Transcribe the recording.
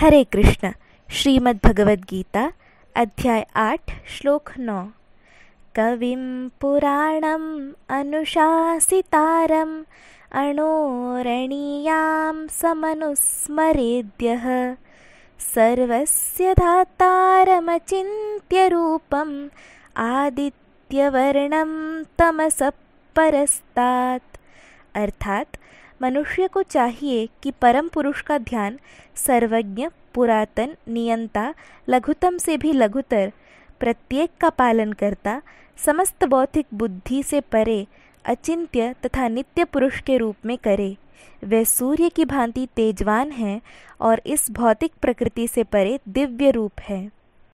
हरे कृष्ण श्रीमद्भगवद्गीता अध्याय श्लोक नौ कविं पुराणम् अनुशासितारम् अणोरणीयां समनुस्मरेद्यः सर्वस्य धातारमचिन्त्यरूपम् आदित्यवर्णं तमसपरस्तात् परस्तात् अर्थात् मनुष्य को चाहिए कि परम पुरुष का ध्यान सर्वज्ञ पुरातन नियंता लघुतम से भी लघुतर प्रत्येक का पालन करता समस्त बौद्धिक बुद्धि से परे अचिंत्य तथा नित्य पुरुष के रूप में करे वह सूर्य की भांति तेजवान है और इस भौतिक प्रकृति से परे दिव्य रूप है